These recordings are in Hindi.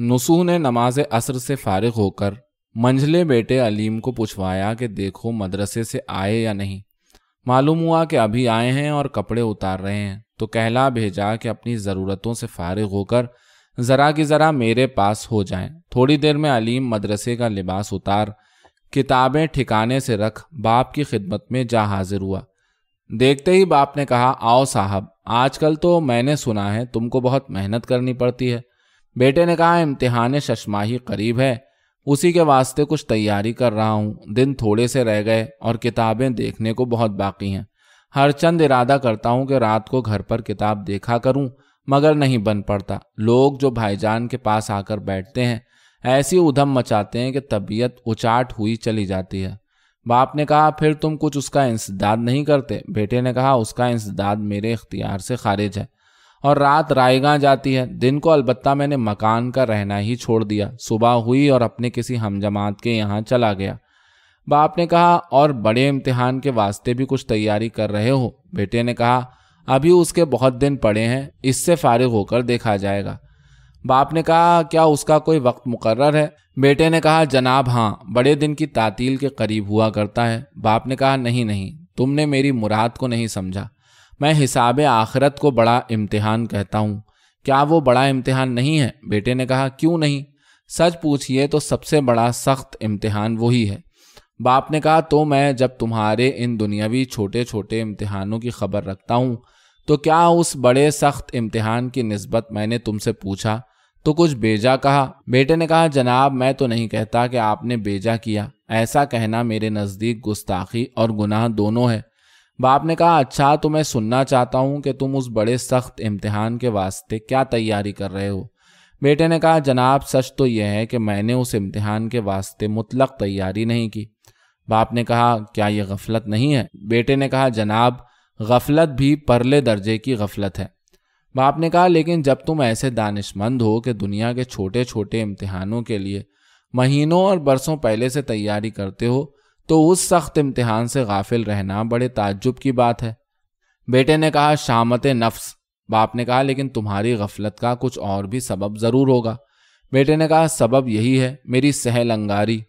नसू ने नमाज असर से फारिग होकर मंझले बेटे अलीम को पूछवाया कि देखो मदरसे से आए या नहीं मालूम हुआ कि अभी आए हैं और कपड़े उतार रहे हैं तो कहला भेजा कि अपनी ज़रूरतों से फारिग होकर ज़रा की ज़रा मेरे पास हो जाएं। थोड़ी देर में अलीम मदरसे का लिबास उतार किताबें ठिकाने से रख बाप की खिदमत में जा हाजिर हुआ देखते ही बाप ने कहा आओ साहब आजकल तो मैंने सुना है तुमको बहुत मेहनत करनी पड़ती है बेटे ने कहा इम्तिहान शशमाही करीब है उसी के वास्ते कुछ तैयारी कर रहा हूँ दिन थोड़े से रह गए और किताबें देखने को बहुत बाकी हैं हर चंद इरादा करता हूँ कि रात को घर पर किताब देखा करूँ मगर नहीं बन पड़ता लोग जो भाईजान के पास आकर बैठते हैं ऐसी उधम मचाते हैं कि तबीयत उचाट हुई चली जाती है बाप ने कहा फिर तुम कुछ उसका इंसदाद नहीं करते बेटे ने कहा उसका इंसदाद मेरे इख्तियार से खारिज है और रात रायगा जाती है दिन को अलबत्ता मैंने मकान का रहना ही छोड़ दिया सुबह हुई और अपने किसी हमजमात के यहाँ चला गया बाप ने कहा और बड़े इम्तिहान के वास्ते भी कुछ तैयारी कर रहे हो बेटे ने कहा अभी उसके बहुत दिन पड़े हैं इससे फारिग होकर देखा जाएगा बाप ने कहा क्या उसका कोई वक्त मुकर्र है बेटे ने कहा जनाब हाँ बड़े दिन की तातील के करीब हुआ करता है बाप ने कहा नहीं नहीं तुमने मेरी मुराद को नहीं समझा मैं हिसाब आखरत को बड़ा इम्तिहान कहता हूँ क्या वो बड़ा इम्तिहान नहीं है बेटे ने कहा क्यों नहीं सच पूछिए तो सबसे बड़ा सख्त इम्तिहान वही है बाप ने कहा तो मैं जब तुम्हारे इन दुनियावी छोटे छोटे इम्तिहानों की खबर रखता हूँ तो क्या उस बड़े सख्त इम्तिहान की नस्बत मैंने तुमसे पूछा तो कुछ बेजा कहा बेटे ने कहा जनाब मैं तो नहीं कहता कि आपने बेजा किया ऐसा कहना मेरे नज़दीक गुस्ताखी और गुनाह दोनों है बाप ने कहा अच्छा तो मैं सुनना चाहता हूँ कि तुम उस बड़े सख्त इम्तिहान के वास्ते क्या तैयारी कर रहे हो बेटे ने कहा जनाब सच तो यह है कि मैंने उस इम्तिहान के वास्ते मुतलक तैयारी नहीं की बाप ने कहा क्या यह गफलत नहीं है बेटे ने कहा जनाब गफलत भी परले दर्जे की गफलत है बाप ने कहा लेकिन जब तुम ऐसे दानिशमंद हो कि दुनिया के छोटे छोटे इम्तिहानों के लिए महीनों और बरसों पहले से तैयारी करते हो तो उस सख्त इम्तिहान से गाफिल रहना बड़े ताज्जुब की बात है बेटे ने कहा शामत नफ्स बाप ने कहा लेकिन तुम्हारी गफलत का कुछ और भी सबब ज़रूर होगा बेटे ने कहा सबब यही है मेरी सहल अंगारी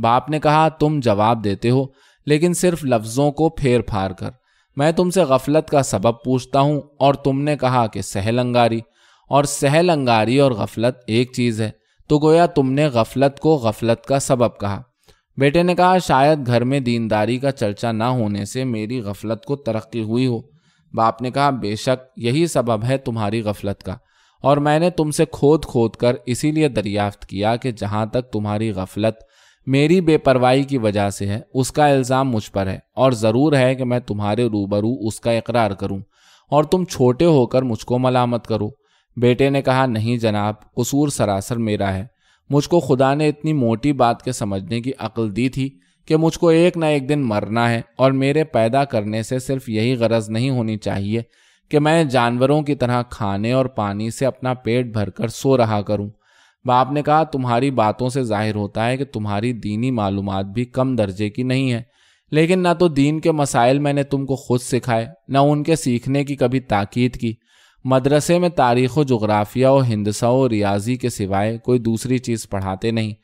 बाप ने कहा तुम जवाब देते हो लेकिन सिर्फ लफ्ज़ों को फेर फार कर मैं तुमसे गफलत का सबब पूछता हूँ और तुमने कहा कि सहल अंगारी और सहल अंगारी और गफलत एक चीज़ है तो गोया तुमने गफलत को गफलत का सबब कहा बेटे ने कहा शायद घर में दीनदारी का चर्चा ना होने से मेरी गफलत को तरक्की हुई हो बाप ने कहा बेशक यही सबब है तुम्हारी गफलत का और मैंने तुमसे खोद खोद कर इसीलिए दरियाफ्त किया कि जहाँ तक तुम्हारी गफलत मेरी बेपरवाही की वजह से है उसका इल्ज़ाम मुझ पर है और ज़रूर है कि मैं तुम्हारे रूबरू उसका इकरार करूँ और तुम छोटे होकर मुझको मलामत करो बेटे ने कहा नहीं जनाब कसूर सरासर मेरा है मुझको खुदा ने इतनी मोटी बात के समझने की अकल दी थी कि मुझको एक ना एक दिन मरना है और मेरे पैदा करने से सिर्फ यही गरज नहीं होनी चाहिए कि मैं जानवरों की तरह खाने और पानी से अपना पेट भरकर सो रहा करूं बाप ने कहा तुम्हारी बातों से जाहिर होता है कि तुम्हारी दीनी मालूम भी कम दर्जे की नहीं है लेकिन ना तो दीन के मसाइल मैंने तुमको खुद सिखाए ना उनके सीखने की कभी ताकीद की मदरसे में तारीख़ व जोग्राफिया और हिंदसा और रियाजी के सिवाय कोई दूसरी चीज़ पढ़ाते नहीं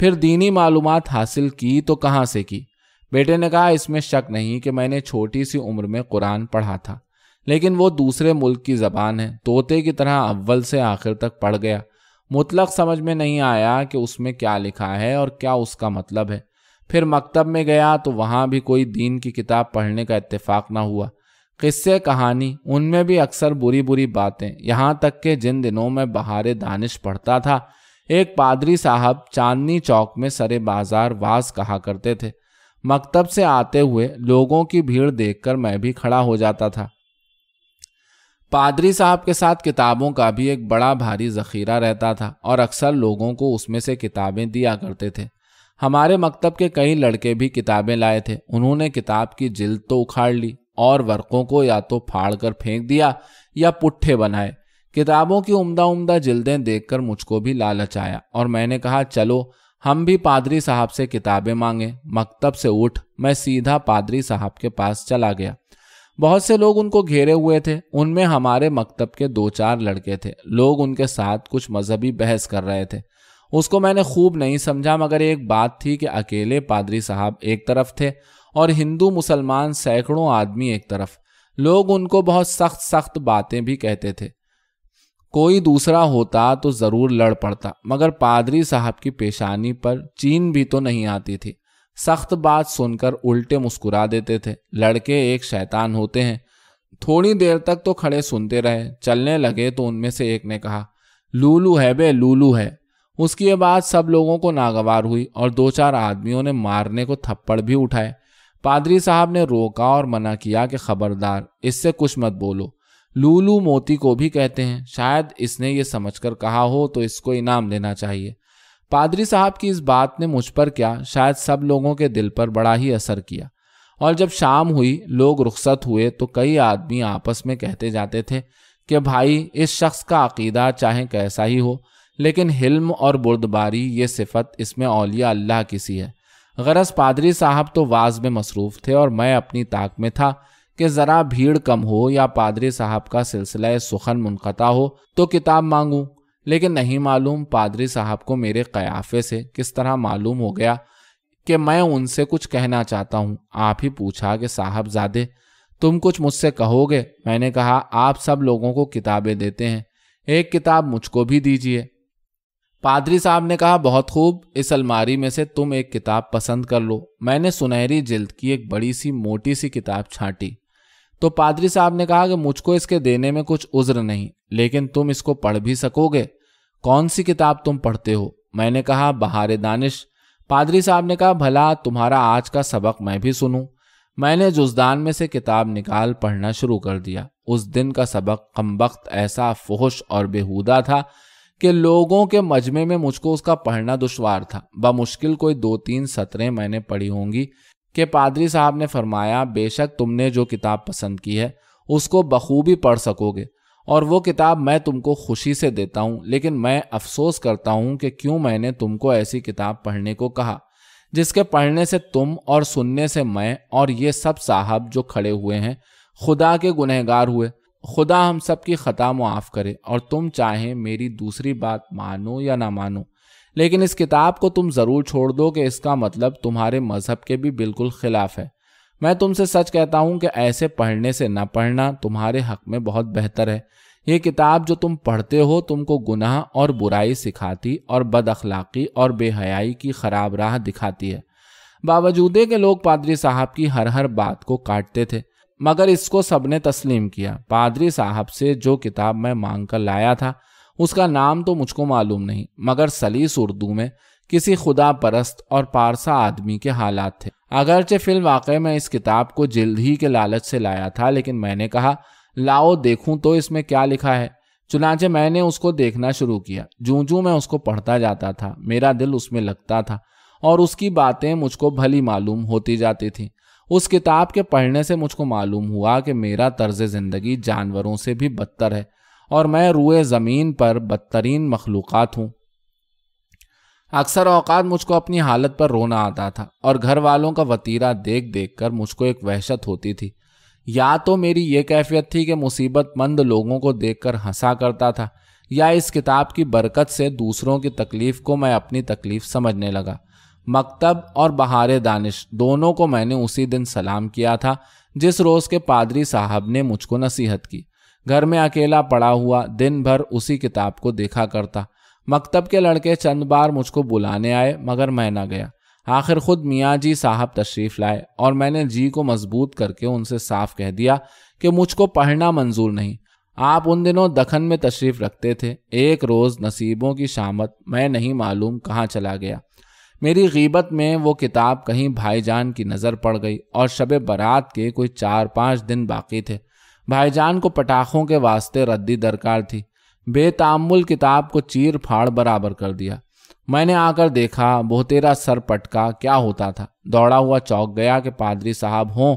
फिर दीनी मालूम हासिल की तो कहाँ से की बेटे ने कहा इसमें शक नहीं कि मैंने छोटी सी उम्र में कुरान पढ़ा था लेकिन वो दूसरे मुल्क की ज़बान है तोते की तरह अव्वल से आखिर तक पढ़ गया मुतलक समझ में नहीं आया कि उसमें क्या लिखा है और क्या उसका मतलब है फिर मकतब में गया तो वहाँ भी कोई दीन की किताब पढ़ने का इतफ़ाक़ ना हुआ किस्से कहानी उनमें भी अक्सर बुरी बुरी बातें यहाँ तक के जिन दिनों में बहार दानिश पढ़ता था एक पादरी साहब चांदनी चौक में सरे बाजार वास कहा करते थे मकतब से आते हुए लोगों की भीड़ देखकर मैं भी खड़ा हो जाता था पादरी साहब के साथ किताबों का भी एक बड़ा भारी जखीरा रहता था और अक्सर लोगों को उसमें से किताबें दिया करते थे हमारे मकतब के कई लड़के भी किताबें लाए थे उन्होंने किताब की जिल्द तो उखाड़ ली और वर्कों को या तो फाड़ कर फेंक दिया या पुट्ठे बनाए किताबों की उम्दा उम्दा जिल्दें देखकर मुझको भी लालच आया और मैंने कहा चलो हम भी पादरी साहब से किताबें मांगे मकतब से उठ मैं सीधा पादरी साहब के पास चला गया बहुत से लोग उनको घेरे हुए थे उनमें हमारे मकतब के दो चार लड़के थे लोग उनके साथ कुछ मजहबी बहस कर रहे थे उसको मैंने खूब नहीं समझा मगर एक बात थी कि अकेले पादरी साहब एक तरफ थे और हिंदू मुसलमान सैकड़ों आदमी एक तरफ लोग उनको बहुत सख्त सख्त बातें भी कहते थे कोई दूसरा होता तो ज़रूर लड़ पड़ता मगर पादरी साहब की पेशानी पर चीन भी तो नहीं आती थी सख्त बात सुनकर उल्टे मुस्कुरा देते थे लड़के एक शैतान होते हैं थोड़ी देर तक तो खड़े सुनते रहे चलने लगे तो उनमें से एक ने कहा लूलू है बे लूलू है उसकी ये बात सब लोगों को नागवार हुई और दो चार आदमियों ने मारने को थप्पड़ भी उठाए पादरी साहब ने रोका और मना किया कि खबरदार इससे कुछ मत बोलो लूलू मोती को भी कहते हैं शायद इसने ये समझकर कहा हो तो इसको इनाम देना चाहिए पादरी साहब की इस बात ने मुझ पर क्या शायद सब लोगों के दिल पर बड़ा ही असर किया और जब शाम हुई लोग रुख्सत हुए तो कई आदमी आपस में कहते जाते थे कि भाई इस शख्स का अकीदा चाहे कैसा ही हो लेकिन हिल्म और बुर्दबारी ये सिफत इसमें अलिया अल्लाह की सी है गरज पादरी साहब तो वाज में मसरूफ़ थे और मैं अपनी ताक में था कि ज़रा भीड़ कम हो या पादरी साहब का सिलसिला सुखन मुनक़ा हो तो किताब मांगूँ लेकिन नहीं मालूम पादरी साहब को मेरे क़याफे से किस तरह मालूम हो गया कि मैं उनसे कुछ कहना चाहता हूँ आप ही पूछा कि साहब ज़ादे तुम कुछ मुझसे कहोगे मैंने कहा आप सब लोगों को किताबें देते हैं एक किताब मुझको भी दीजिए पादरी साहब ने कहा बहुत खूब इस अलमारी में से तुम एक किताब पसंद कर लो मैंने सुनहरी जिल्द की एक बड़ी सी मोटी सी किताब छांटी तो पादरी साहब ने कहा कि मुझको इसके देने में कुछ उज्र नहीं लेकिन तुम इसको पढ़ भी सकोगे कौन सी किताब तुम पढ़ते हो मैंने कहा बहार दानिश पादरी साहब ने कहा भला तुम्हारा आज का सबक मैं भी सुनूं मैंने जुजदान में से किताब निकाल पढ़ना शुरू कर दिया उस दिन का सबक कम ऐसा फोहश और बेहूदा था कि लोगों के मजमे में मुझको उसका पढ़ना दुशवार था बमुश्किल कोई दो तीन सत्रें मैंने पढ़ी होंगी कि पादरी साहब ने फरमाया बेशक तुमने जो किताब पसंद की है उसको बखूबी पढ़ सकोगे और वो किताब मैं तुमको खुशी से देता हूँ लेकिन मैं अफसोस करता हूँ कि क्यों मैंने तुमको ऐसी किताब पढ़ने को कहा जिसके पढ़ने से तुम और सुनने से मैं और ये सब साहब जो खड़े हुए हैं खुदा के गुनहगार हुए खुदा हम सब की ख़ता मुआफ़ करे और तुम चाहे मेरी दूसरी बात मानो या ना मानो लेकिन इस किताब को तुम ज़रूर छोड़ दो कि इसका मतलब तुम्हारे मज़हब के भी बिल्कुल ख़िलाफ़ है मैं तुमसे सच कहता हूँ कि ऐसे पढ़ने से ना पढ़ना तुम्हारे हक में बहुत बेहतर है ये किताब जो तुम पढ़ते हो तुमको गुनाह और बुराई सिखाती और बद अखलाक़ी और बेहयाई की ख़राब राह दिखाती है बावजूदे के लोग पादरी साहब की हर हर बात को काटते थे मगर इसको सबने तस्लीम किया पादरी साहब से जो किताब मैं मांग कर लाया था उसका नाम तो मुझको मालूम नहीं मगर सलीस उर्दू में किसी खुदा परस्त और पारसा आदमी के हालात थे अगरचे फिल्म वाक़ में इस किताब को जल्द ही के लालच से लाया था लेकिन मैंने कहा लाओ देखूं तो इसमें क्या लिखा है चुनाचे मैंने उसको देखना शुरू किया जू जू मैं उसको पढ़ता जाता था मेरा दिल उसमें लगता था और उसकी बातें मुझको भली मालूम होती जाती थी उस किताब के पढ़ने से मुझको मालूम हुआ कि मेरा तर्ज ज़िंदगी जानवरों से भी बदतर है और मैं रुए ज़मीन पर बदतरीन मखलूक़ हूँ अक्सर अवकात मुझको अपनी हालत पर रोना आता था और घर वालों का वतीरा देख देख कर मुझको एक वहशत होती थी या तो मेरी ये कैफियत थी कि मुसीबतमंद लोगों को देखकर हंसा करता था या इस किताब की बरकत से दूसरों की तकलीफ़ को मैं अपनी तकलीफ़ समझने लगा मकतब और बहार दानिश दोनों को मैंने उसी दिन सलाम किया था जिस रोज़ के पादरी साहब ने मुझको नसीहत की घर में अकेला पड़ा हुआ दिन भर उसी किताब को देखा करता मकतब के लड़के चंद बार मुझको बुलाने आए मगर मैं न गया आखिर खुद मियाँ जी साहब तशरीफ़ लाए और मैंने जी को मजबूत करके उनसे साफ कह दिया कि मुझको पढ़ना मंजूर नहीं आप उन दिनों दखन में तशरीफ़ रखते थे एक रोज़ नसीबों की शामत मैं नहीं मालूम कहाँ चला गया मेरी गीबत में वो किताब कहीं भाईजान की नज़र पड़ गई और शब बारात के कोई चार पाँच दिन बाकी थे भाईजान को पटाखों के वास्ते रद्दी दरकार थी बेतामुल किताब को चीर फाड़ बराबर कर दिया मैंने आकर देखा बहुतेरा सर पटका क्या होता था दौड़ा हुआ चौक गया कि पादरी साहब हों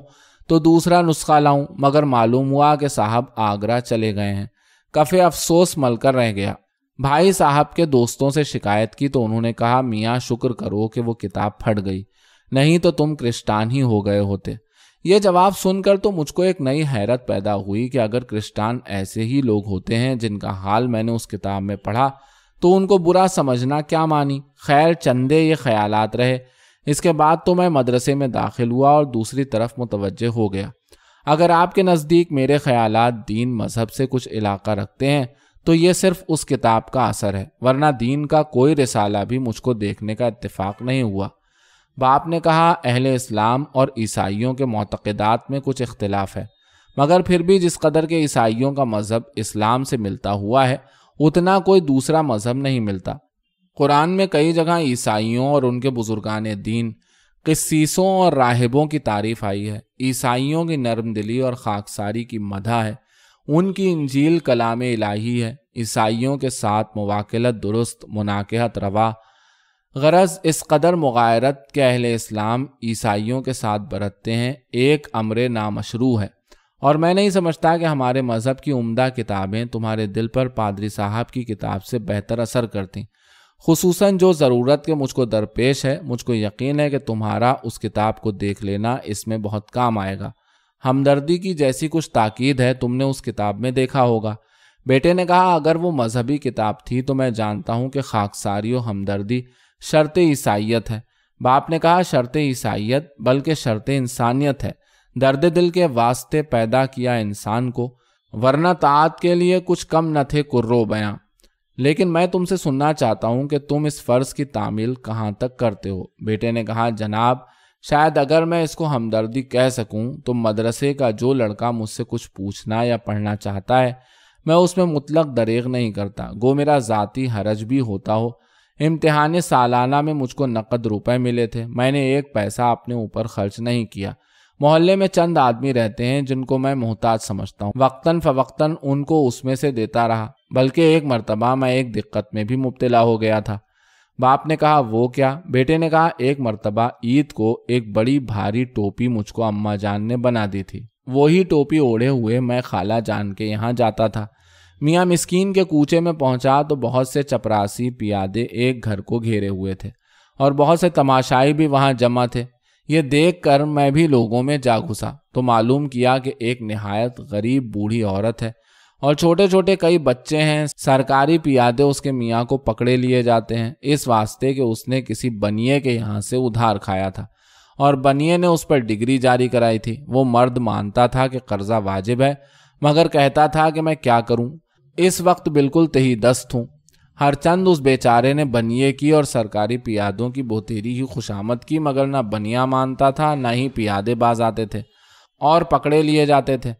तो दूसरा नुस्खा लाऊं मगर मालूम हुआ कि साहब आगरा चले गए हैं कफ़े अफसोस मलकर रह गया भाई साहब के दोस्तों से शिकायत की तो उन्होंने कहा मियाँ शुक्र करो कि वो किताब फट गई नहीं तो तुम क्रिस्टान ही हो गए होते ये जवाब सुनकर तो मुझको एक नई हैरत पैदा हुई कि अगर क्रिस्टान ऐसे ही लोग होते हैं जिनका हाल मैंने उस किताब में पढ़ा तो उनको बुरा समझना क्या मानी खैर चंदे ये ख्यालात रहे इसके बाद तो मैं मदरसे में दाखिल हुआ और दूसरी तरफ मुतवजह हो गया अगर आपके नज़दीक मेरे ख्याल दीन मज़हब से कुछ इलाका रखते हैं तो ये सिर्फ उस किताब का असर है वरना दीन का कोई रिसाला भी मुझको देखने का इतफ़ाक़ नहीं हुआ बाप ने कहा अहले इस्लाम और ईसाइयों के मतकदात में कुछ इख्तलाफ है मगर फिर भी जिस कदर के ईसाइयों का मज़हब इस्लाम से मिलता हुआ है उतना कोई दूसरा मज़हब नहीं मिलता कुरान में कई जगह ईसाइयों और उनके बुजुर्गान दीन क़सीसों और राहिबों की तारीफ आई है ईसाइयों की नरम दिली और खाकसारी की मदा है उनकी इंजील कलाम इलाही है ईसाइयों के साथ मुवाकिलत दुरुस्त मुनाकहत रवा गरज इस कदर मुगारत के अहल इस्लाम ईसाइयों के साथ बरतते हैं एक अमर नामशरू है और मैं नहीं समझता कि हमारे मज़हब की उम्दा किताबें तुम्हारे दिल पर पादरी साहब की किताब से बेहतर असर करती खसूस जो ज़रूरत के मुझको दरपेश है मुझको यकीन है कि तुम्हारा उस किताब को देख लेना इसमें बहुत काम आएगा हमदर्दी की जैसी कुछ ताकीद है तुमने उस किताब में देखा होगा बेटे ने कहा अगर वो मजहबी किताब थी तो मैं जानता हूँ कि खाकसारी और हमदर्दी शर्त ईसाइत है बाप ने कहा शर्त ईसाइत बल्कि शर्त इंसानियत है दर्द दिल के वास्ते पैदा किया इंसान को वरना तात के लिए कुछ कम न थे कुर्रो बयां लेकिन मैं तुमसे सुनना चाहता हूँ कि तुम इस फ़र्ज़ की तामील कहाँ तक करते हो बेटे ने कहा जनाब शायद अगर मैं इसको हमदर्दी कह सकूं तो मदरसे का जो लड़का मुझसे कुछ पूछना या पढ़ना चाहता है मैं उसमें मुतलक दरेग नहीं करता गो मेरा ज़ाती हरज भी होता हो इम्तहान सालाना में मुझको नकद रुपए मिले थे मैंने एक पैसा अपने ऊपर खर्च नहीं किया मोहल्ले में चंद आदमी रहते हैं जिनको मैं मोहताज समझता हूँ वक्ता फ़वक्ता उनको उसमें से देता रहा बल्कि एक मरतबा मैं एक दिक्कत में भी मुबतला हो गया था बाप ने कहा वो क्या बेटे ने कहा एक मरतबा ईद को एक बड़ी भारी टोपी मुझको अम्मा जान ने बना दी थी वही टोपी ओढ़े हुए मैं खाला जान के यहाँ जाता था मियाँ मिस्कीन के कूचे में पहुँचा तो बहुत से चपरासी पियादे एक घर को घेरे हुए थे और बहुत से तमाशाई भी वहाँ जमा थे ये देख कर मैं भी लोगों में जा घुसा तो मालूम किया कि एक नहायत गरीब बूढ़ी औरत है और छोटे छोटे कई बच्चे हैं सरकारी पियादे उसके मियाँ को पकड़े लिए जाते हैं इस वास्ते कि उसने किसी बनिए के यहाँ से उधार खाया था और बनिए ने उस पर डिग्री जारी कराई थी वो मर्द मानता था कि कर्जा वाजिब है मगर कहता था कि मैं क्या करूं इस वक्त बिल्कुल तही दस्त हूं हर चंद उस बेचारे ने बनिए की और सरकारी पियादों की बोतेरी ही खुशामद की मगर ना बनिया मानता था ना ही पियादे बाज आते थे और पकड़े लिए जाते थे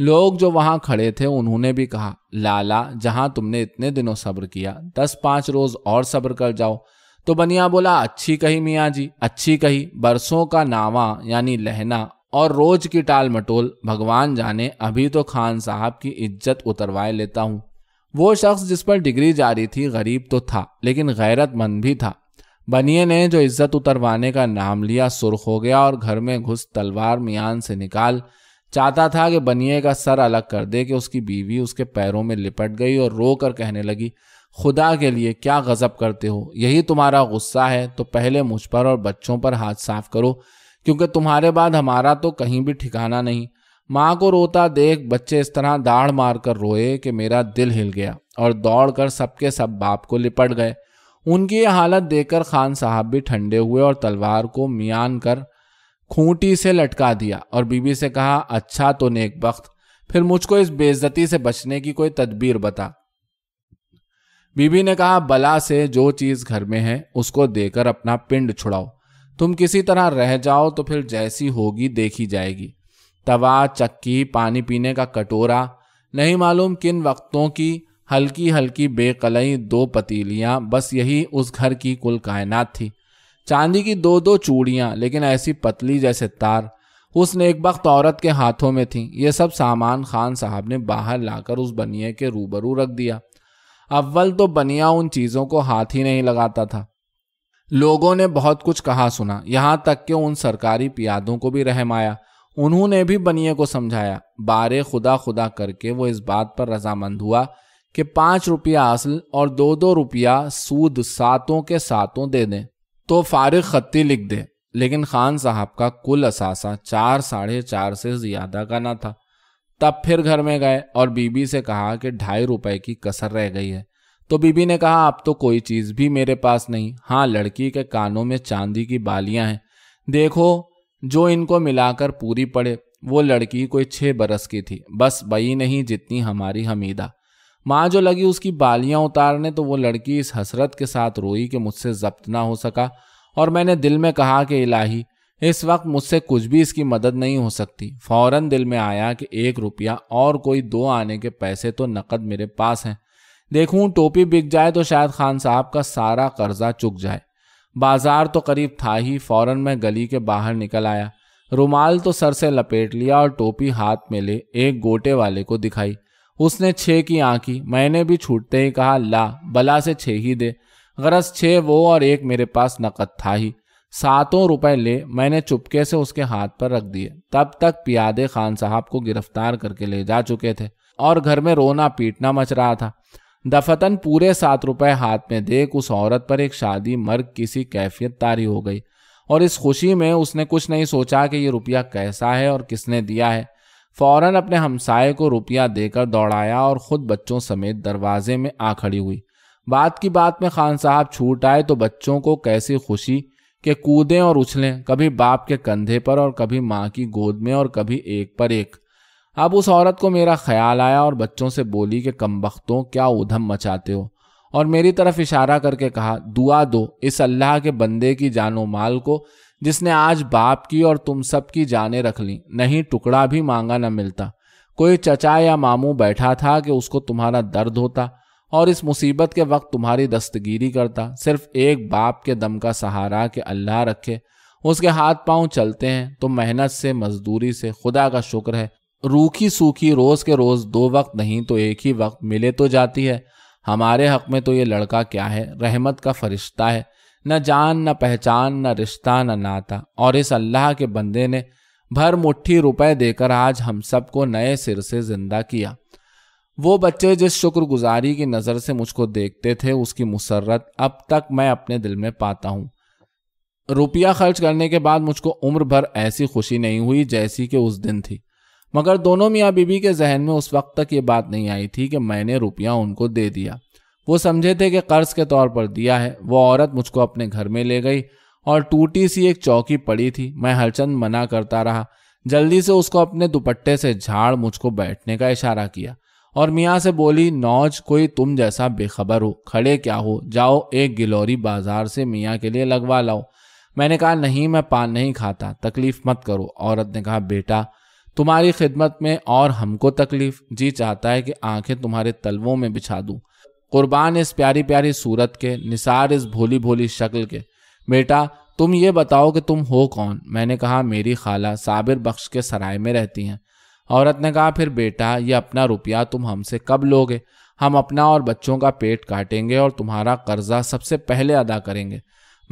लोग जो वहां खड़े थे उन्होंने भी कहा लाला जहां तुमने इतने दिनों सब्र किया दस पांच रोज और सब्र कर जाओ तो बनिया बोला अच्छी कही मियाँ जी अच्छी कही बरसों का नावा यानी लहना और रोज की टाल मटोल भगवान जाने अभी तो खान साहब की इज्जत उतरवाए लेता हूँ वो शख्स जिस पर डिग्री जारी थी गरीब तो था लेकिन गैरतमंद भी था बनिए ने जो इज्जत उतरवाने का नाम लिया सुर्ख हो गया और घर में घुस तलवार मियान से निकाल चाहता था कि बनिए का सर अलग कर दे कि उसकी बीवी उसके पैरों में लिपट गई और रो कर कहने लगी खुदा के लिए क्या गज़ब करते हो यही तुम्हारा गुस्सा है तो पहले मुझ पर और बच्चों पर हाथ साफ करो क्योंकि तुम्हारे बाद हमारा तो कहीं भी ठिकाना नहीं माँ को रोता देख बच्चे इस तरह दाढ़ मार कर रोए कि मेरा दिल हिल गया और दौड़ कर सबके सब बाप को लिपट गए उनकी ये हालत देखकर खान साहब भी ठंडे हुए और तलवार को मियान कर खूंटी से लटका दिया और बीबी से कहा अच्छा तो नेक वक्त फिर मुझको इस बेजती से बचने की कोई तदबीर बता बीबी ने कहा बला से जो चीज घर में है उसको देकर अपना पिंड छुड़ाओ तुम किसी तरह रह जाओ तो फिर जैसी होगी देखी जाएगी तवा चक्की पानी पीने का कटोरा नहीं मालूम किन वक्तों की हल्की हल्की बेकलई दो पतीलियां बस यही उस घर की कुल कायनात थी चांदी की दो दो चूड़ियां लेकिन ऐसी पतली जैसे तार उसने एक वक्त औरत के हाथों में थी ये सब सामान खान साहब ने बाहर लाकर उस बनिए के रूबरू रख दिया अव्वल तो बनिया उन चीज़ों को हाथ ही नहीं लगाता था लोगों ने बहुत कुछ कहा सुना यहाँ तक कि उन सरकारी पियादों को भी रहमाया उन्होंने भी बनिए को समझाया बारे खुदा खुदा करके वो इस बात पर रजामंद हुआ कि पाँच रुपया असल और दो दो रुपया सूद सातों के सातों दे दें तो फारिग खत्ती लिख दे लेकिन खान साहब का कुल असासा चार साढ़े चार से ज़्यादा का ना था तब फिर घर में गए और बीबी से कहा कि ढाई रुपए की कसर रह गई है तो बीबी ने कहा अब तो कोई चीज़ भी मेरे पास नहीं हाँ लड़की के कानों में चांदी की बालियां हैं देखो जो इनको मिलाकर पूरी पड़े वो लड़की कोई छः बरस की थी बस बई नहीं जितनी हमारी हमीदा माँ जो लगी उसकी बालियाँ उतारने तो वो लड़की इस हसरत के साथ रोई कि मुझसे जब्त ना हो सका और मैंने दिल में कहा कि इलाही इस वक्त मुझसे कुछ भी इसकी मदद नहीं हो सकती फौरन दिल में आया कि एक रुपया और कोई दो आने के पैसे तो नकद मेरे पास हैं देखूं टोपी बिक जाए तो शायद खान साहब का सारा कर्जा चुक जाए बाजार तो करीब था ही फौरन मैं गली के बाहर निकल आया रुमाल तो सर से लपेट लिया और टोपी हाथ में ले एक गोटे वाले को दिखाई उसने छः की आंकी मैंने भी छूटते ही कहा ला बला से छः ही दे गरज छः वो और एक मेरे पास नकद था ही सातों रुपए ले मैंने चुपके से उसके हाथ पर रख दिए तब तक पियादे खान साहब को गिरफ्तार करके ले जा चुके थे और घर में रोना पीटना मच रहा था दफतन पूरे सात रुपए हाथ में देख उस औरत पर एक शादी मर्ग किसी कैफियत तारी हो गई और इस खुशी में उसने कुछ नहीं सोचा कि ये रुपया कैसा है और किसने दिया है फौरन अपने हमसाये को रुपया देकर दौड़ाया और खुद बच्चों समेत दरवाजे में आ खड़ी हुई बात की बात में खान साहब छूट आए तो बच्चों को कैसी खुशी के कूदें और उछलें कभी बाप के कंधे पर और कभी माँ की गोद में और कभी एक पर एक अब उस औरत को मेरा ख्याल आया और बच्चों से बोली कि कम वक्तों क्या उधम मचाते हो और मेरी तरफ इशारा करके कहा दुआ दो इस अल्लाह के बंदे की जानो माल को जिसने आज बाप की और तुम सब की जाने रख ली नहीं टुकड़ा भी मांगा न मिलता कोई चचा या मामू बैठा था कि उसको तुम्हारा दर्द होता और इस मुसीबत के वक्त तुम्हारी दस्तगीरी करता सिर्फ एक बाप के दम का सहारा कि अल्लाह रखे उसके हाथ पांव चलते हैं तो मेहनत से मजदूरी से खुदा का शुक्र है रूखी सूखी रोज के रोज दो वक्त नहीं तो एक ही वक्त मिले तो जाती है हमारे हक में तो ये लड़का क्या है रहमत का फरिश्ता है न जान न पहचान न रिश्ता न नाता और इस अल्लाह के बंदे ने भर मुट्ठी रुपए देकर आज हम सबको नए सिर से जिंदा किया वो बच्चे जिस शुक्रगुजारी की नज़र से मुझको देखते थे उसकी मुसरत अब तक मैं अपने दिल में पाता हूँ रुपया खर्च करने के बाद मुझको उम्र भर ऐसी खुशी नहीं हुई जैसी कि उस दिन थी मगर दोनों मियाँ बीबी के जहन में उस वक्त तक ये बात नहीं आई थी कि मैंने रुपया उनको दे दिया वो समझे थे कि कर्ज के तौर पर दिया है वो औरत मुझको अपने घर में ले गई और टूटी सी एक चौकी पड़ी थी मैं हरचंद मना करता रहा जल्दी से उसको अपने दुपट्टे से झाड़ मुझको बैठने का इशारा किया और मियाँ से बोली नौज कोई तुम जैसा बेखबर हो खड़े क्या हो जाओ एक गिलोरी बाजार से मियाँ के लिए लगवा लाओ मैंने कहा नहीं मैं पान नहीं खाता तकलीफ मत करो औरत ने कहा बेटा तुम्हारी खिदमत में और हमको तकलीफ जी चाहता है कि आंखें तुम्हारे तलवों में बिछा दूँ कुर्बान इस प्यारी प्यारी सूरत के निसार इस भोली भोली शक्ल के बेटा तुम ये बताओ कि तुम हो कौन मैंने कहा मेरी खाला साबिर बख्श के सराय में रहती हैं औरत ने कहा फिर बेटा ये अपना रुपया तुम हमसे कब लोगे हम अपना और बच्चों का पेट काटेंगे और तुम्हारा कर्जा सबसे पहले अदा करेंगे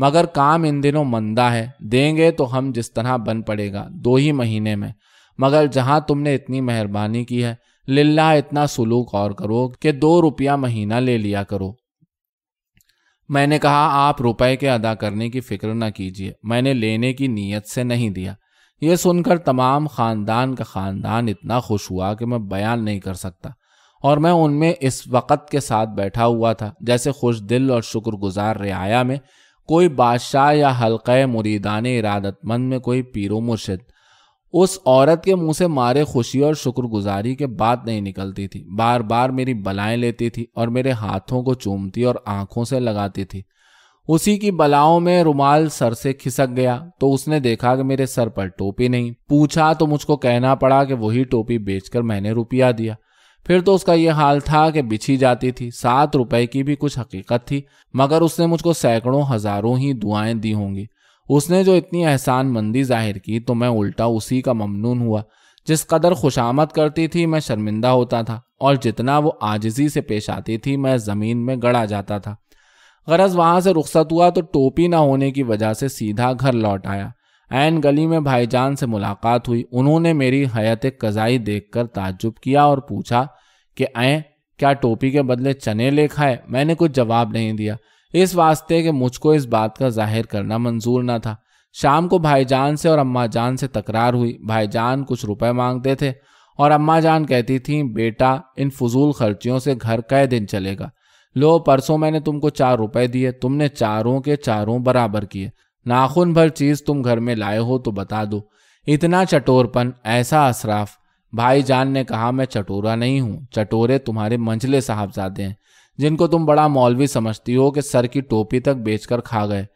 मगर काम इन दिनों मंदा है देंगे तो हम जिस तरह बन पड़ेगा दो ही महीने में मगर जहाँ तुमने इतनी मेहरबानी की है लिल्ला इतना सुलूक और करो कि दो रुपया महीना ले लिया करो मैंने कहा आप रुपए के अदा करने की फिक्र ना कीजिए मैंने लेने की नीयत से नहीं दिया यह सुनकर तमाम ख़ानदान का ख़ानदान इतना खुश हुआ कि मैं बयान नहीं कर सकता और मैं उनमें इस वक़्त के साथ बैठा हुआ था जैसे खुश दिल और शुक्रगुजार रियाया में कोई बादशाह या हल्के मुरीदान इरादतमंद में कोई पीरो मुर्शद उस औरत के मुंह से मारे खुशी और शुक्रगुजारी के बाद नहीं निकलती थी बार बार मेरी बलाएं लेती थी और मेरे हाथों को चूमती और आंखों से लगाती थी उसी की बलाओं में रुमाल सर से खिसक गया तो उसने देखा कि मेरे सर पर टोपी नहीं पूछा तो मुझको कहना पड़ा कि वही टोपी बेचकर मैंने रुपया दिया फिर तो उसका यह हाल था कि बिछी जाती थी सात रुपए की भी कुछ हकीकत थी मगर उसने मुझको सैकड़ों हजारों ही दुआएं दी होंगी उसने जो इतनी एहसान मंदी जाहिर की तो मैं उल्टा उसी का ममनून हुआ जिस कदर खुशामद करती थी मैं शर्मिंदा होता था और जितना वो आजजी से पेश आती थी मैं ज़मीन में गड़ा जाता था गरज वहाँ से रुख्सत हुआ तो टोपी ना होने की वजह से सीधा घर लौट आया एन गली में भाईजान से मुलाकात हुई उन्होंने मेरी हयात कज़ाई कर ताज्जुब किया और पूछा कि ऐ क्या टोपी के बदले चने लेखा है मैंने कुछ जवाब नहीं दिया इस वास्ते कि मुझको इस बात का जाहिर करना मंजूर न था शाम को भाईजान से और अम्मा जान से तकरार हुई भाईजान कुछ रुपए मांगते थे और अम्मा जान कहती थी बेटा इन फजूल खर्चियों से घर कै दिन चलेगा लो परसों मैंने तुमको चार रुपए दिए तुमने चारों के चारों बराबर किए नाखून भर चीज तुम घर में लाए हो तो बता दो इतना चटोरपन ऐसा असराफ भाई जान ने कहा मैं चटोरा नहीं हूँ चटोरे तुम्हारे मंझले साहबजादे हैं जिनको तुम बड़ा मौलवी समझती हो कि सर की टोपी तक बेचकर खा गए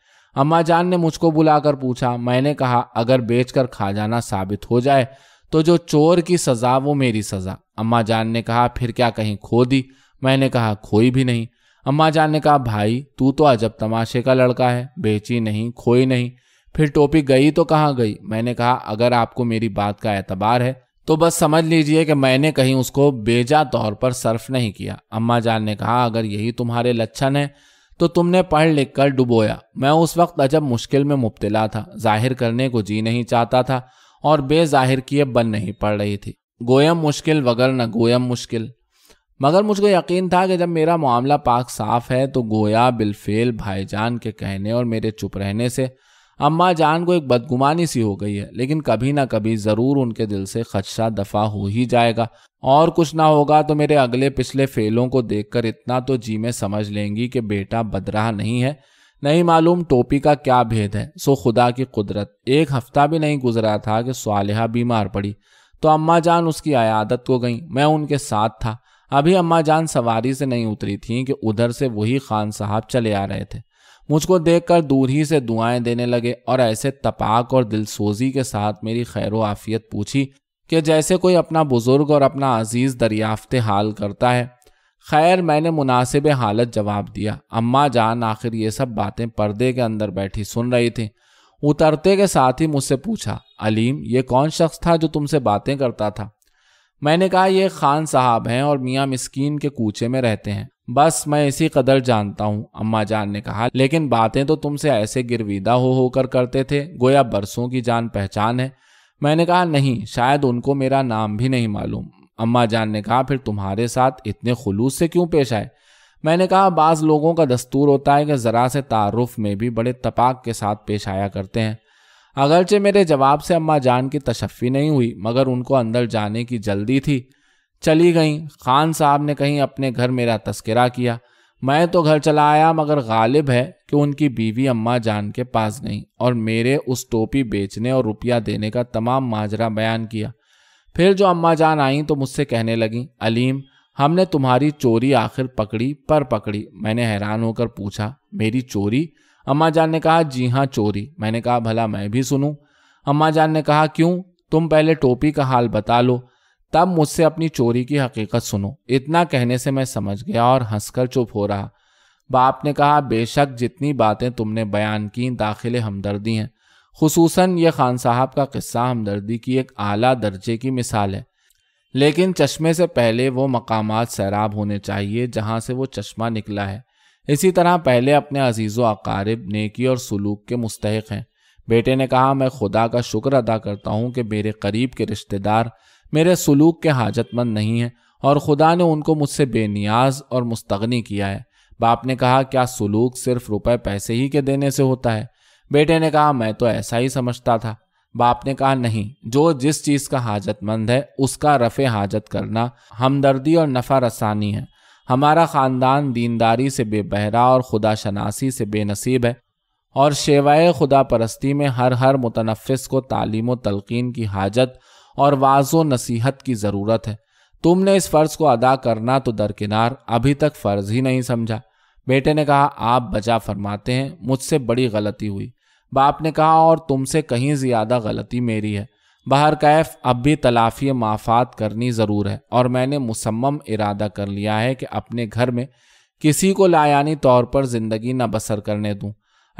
अम्मा जान ने मुझको बुलाकर पूछा मैंने कहा अगर बेचकर खा जाना साबित हो जाए तो जो चोर की सज़ा वो मेरी सज़ा अम्मा जान ने कहा फिर क्या कहीं खो दी मैंने कहा खोई भी नहीं अम्मा जान ने कहा भाई तू तो अजब तमाशे का लड़का है बेची नहीं खोई नहीं फिर टोपी गई तो कहाँ गई मैंने कहा अगर आपको मेरी बात का एतबार है तो बस समझ लीजिए कि मैंने कहीं उसको बेजा तौर पर सर्फ नहीं किया अम्मा जान ने कहा अगर यही तुम्हारे लक्षण है तो तुमने पढ़ लिख कर डुबोया मैं उस वक्त अजब मुश्किल में मुबतला था जाहिर करने को जी नहीं चाहता था और बेजाहिर किए बन नहीं पड़ रही थी गोयम मुश्किल वगर न गोयम मुश्किल मगर मुझको यकीन था कि जब मेरा मामला पाक साफ है तो गोया बिलफेल भाईजान के कहने और मेरे चुप रहने से अम्मा जान को एक बदगुमानी सी हो गई है लेकिन कभी ना कभी ज़रूर उनके दिल से खदशा दफा हो ही जाएगा और कुछ ना होगा तो मेरे अगले पिछले फेलों को देखकर इतना तो जी में समझ लेंगी कि बेटा बदराह नहीं है नहीं मालूम टोपी का क्या भेद है सो खुदा की कुदरत एक हफ्ता भी नहीं गुजरा था कि स्वालिहा बीमार पड़ी तो अम्मा जान उसकी आयादत को गई मैं उनके साथ था अभी अम्मा जान सवारी से नहीं उतरी थीं कि उधर से वही खान साहब चले आ रहे थे मुझको देखकर दूर ही से दुआएं देने लगे और ऐसे तपाक और दिलसोजी के साथ मेरी खैर आफियत पूछी कि जैसे कोई अपना बुजुर्ग और अपना अजीज़ दरियाफ्त हाल करता है खैर मैंने मुनासिब हालत जवाब दिया अम्मा जान आखिर ये सब बातें पर्दे के अंदर बैठी सुन रही थी उतरते के साथ ही मुझसे पूछा अलीम ये कौन शख्स था जो तुमसे बातें करता था मैंने कहा ये खान साहब हैं और मियाँ मिस्कीन के कूचे में रहते हैं बस मैं इसी कदर जानता हूँ अम्मा जान ने कहा लेकिन बातें तो तुमसे ऐसे गिरविदा हो होकर करते थे गोया बरसों की जान पहचान है मैंने कहा नहीं शायद उनको मेरा नाम भी नहीं मालूम अम्मा जान ने कहा फिर तुम्हारे साथ इतने खलूस से क्यों पेश आए मैंने कहा बाज़ लोगों का दस्तूर होता है कि ज़रा से तारफ़ में भी बड़े तपाक के साथ पेश आया करते हैं अगरचे मेरे जवाब से अम्मा जान की तशफ़ी नहीं हुई मगर उनको अंदर जाने की जल्दी थी चली गईं खान साहब ने कहीं अपने घर मेरा तस्करा किया मैं तो घर चला आया मगर गालिब है कि उनकी बीवी अम्मा जान के पास गई और मेरे उस टोपी बेचने और रुपया देने का तमाम माजरा बयान किया फिर जो अम्मा जान आई तो मुझसे कहने लगी अलीम हमने तुम्हारी चोरी आखिर पकड़ी पर पकड़ी मैंने हैरान होकर पूछा मेरी चोरी अम्मा जान ने कहा जी हाँ चोरी मैंने कहा भला मैं भी सुनूं अम्मा जान ने कहा क्यों तुम पहले टोपी का हाल बता लो तब मुझसे अपनी चोरी की हकीकत सुनो इतना कहने से मैं समझ गया और हंसकर चुप हो रहा बाप ने कहा बेशक जितनी बातें तुमने बयान की दाखिल हमदर्दी हैं खसूस ये खान साहब का किस्सा हमदर्दी की एक आला दर्जे की मिसाल है लेकिन चश्मे से पहले वो मकाम सैराब होने चाहिए जहाँ से वो चश्मा निकला है इसी तरह पहले अपने अजीज़ अकारब नेकी और सलूक के मुस्तक हैं बेटे ने कहा मैं खुदा का शुक्र अदा करता हूँ कि मेरे करीब के रिश्तेदार मेरे सलूक के हाजतमंद नहीं हैं और खुदा ने उनको मुझसे बेनियाज और मुस्तगनी किया है बाप ने कहा क्या सलूक सिर्फ रुपए पैसे ही के देने से होता है बेटे ने कहा मैं तो ऐसा ही समझता था बाप ने कहा नहीं जो जिस चीज़ का हाजतमंद है उसका रफ़ हाजत करना हमदर्दी और नफ़ा रसानी है हमारा ख़ानदान दीनदारी से बेबहरा और खुदा शनासी से बेनसीब है और शेवाए खुदा परस्ती में हर हर मुतनफ़ को तालीम व तलकिन की हाजत और वाजो नसीहत की ज़रूरत है तुमने इस फ़र्ज़ को अदा करना तो दरकिनार अभी तक फ़र्ज़ ही नहीं समझा बेटे ने कहा आप बजा फरमाते हैं मुझसे बड़ी गलती हुई बाप ने कहा और तुमसे कहीं ज़्यादा गलती मेरी है बाहर कैफ अब भी तलाफी माफात करनी ज़रूर है और मैंने मुसम्म इरादा कर लिया है कि अपने घर में किसी को लायानी तौर पर ज़िंदगी न बसर करने दूँ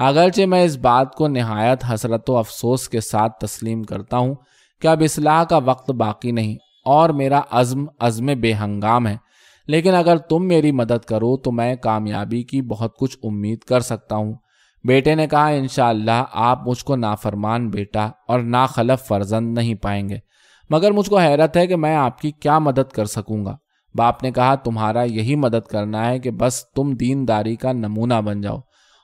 अगरचे मैं इस बात को नहायत हसरत व अफसोस के साथ तस्लीम करता हूँ कि अब इसलाह का वक्त बाकी नहीं और मेरा अज़म अज़म बेहंगाम है लेकिन अगर तुम मेरी मदद करो तो मैं कामयाबी की बहुत कुछ उम्मीद कर सकता हूँ बेटे ने कहा इनशाला आप मुझको नाफरमान बेटा और ना खलफ़ फर्जंद नहीं पाएंगे मगर मुझको हैरत है कि मैं आपकी क्या मदद कर सकूंगा बाप ने कहा तुम्हारा यही मदद करना है कि बस तुम दीनदारी का नमूना बन जाओ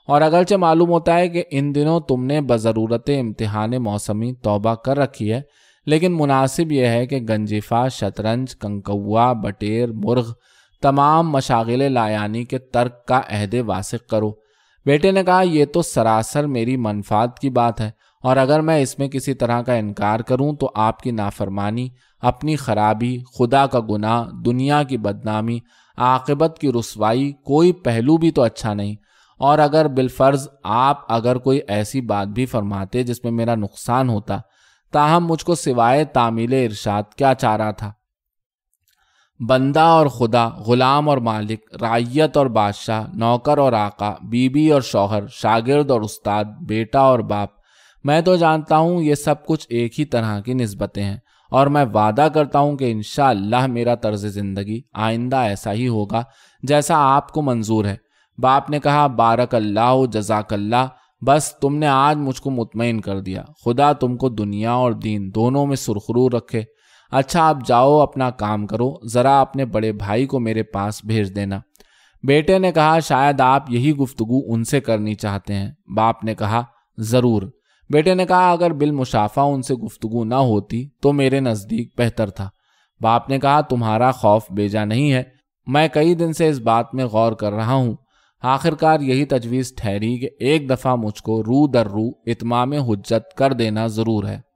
और अगरचे मालूम होता है कि इन दिनों तुमने बज़रूरत इम्तहान मौसमी तोबा कर रखी है लेकिन मुनासिब यह है कि गंजीफा शतरंज कंकौआ बटेर मुर्ग तमाम मशागिल लायानी के तर्क का अहद वासिक करो बेटे ने कहा यह तो सरासर मेरी मनफात की बात है और अगर मैं इसमें किसी तरह का इनकार करूं तो आपकी नाफरमानी अपनी खराबी खुदा का गुनाह दुनिया की बदनामी आकबत की रसवाई कोई पहलू भी तो अच्छा नहीं और अगर बिलफर्ज आप अगर कोई ऐसी बात भी फरमाते जिसमें मेरा नुकसान होता ताहम मुझको सिवाय तामील इरशाद क्या चाह रहा था बंदा और खुदा गुलाम और मालिक रायत और बादशाह नौकर और आका बीबी और शौहर शागिर्द और उस्ताद बेटा और बाप मैं तो जानता हूँ ये सब कुछ एक ही तरह की नस्बतें हैं और मैं वादा करता हूँ कि इन मेरा तर्ज ज़िंदगी आइंदा ऐसा ही होगा जैसा आपको मंजूर है बाप ने कहा बारक अल्लाह जजाकल्ला बस तुमने आज मुझको मुतमिन कर दिया खुदा तुमको दुनिया और दीन दोनों में सुरखरू रखे अच्छा आप जाओ अपना काम करो ज़रा अपने बड़े भाई को मेरे पास भेज देना बेटे ने कहा शायद आप यही गुफ्तगु उनसे करनी चाहते हैं बाप ने कहा ज़रूर बेटे ने कहा अगर बिलमुशाफा उनसे गुफ्तगु ना होती तो मेरे नज़दीक बेहतर था बाप ने कहा तुम्हारा खौफ बेजा नहीं है मैं कई दिन से इस बात में गौर कर रहा हूँ आखिरकार यही तजवीज़ ठहरी कि एक दफ़ा मुझको रू दर रू इतमाम हजत कर देना ज़रूर है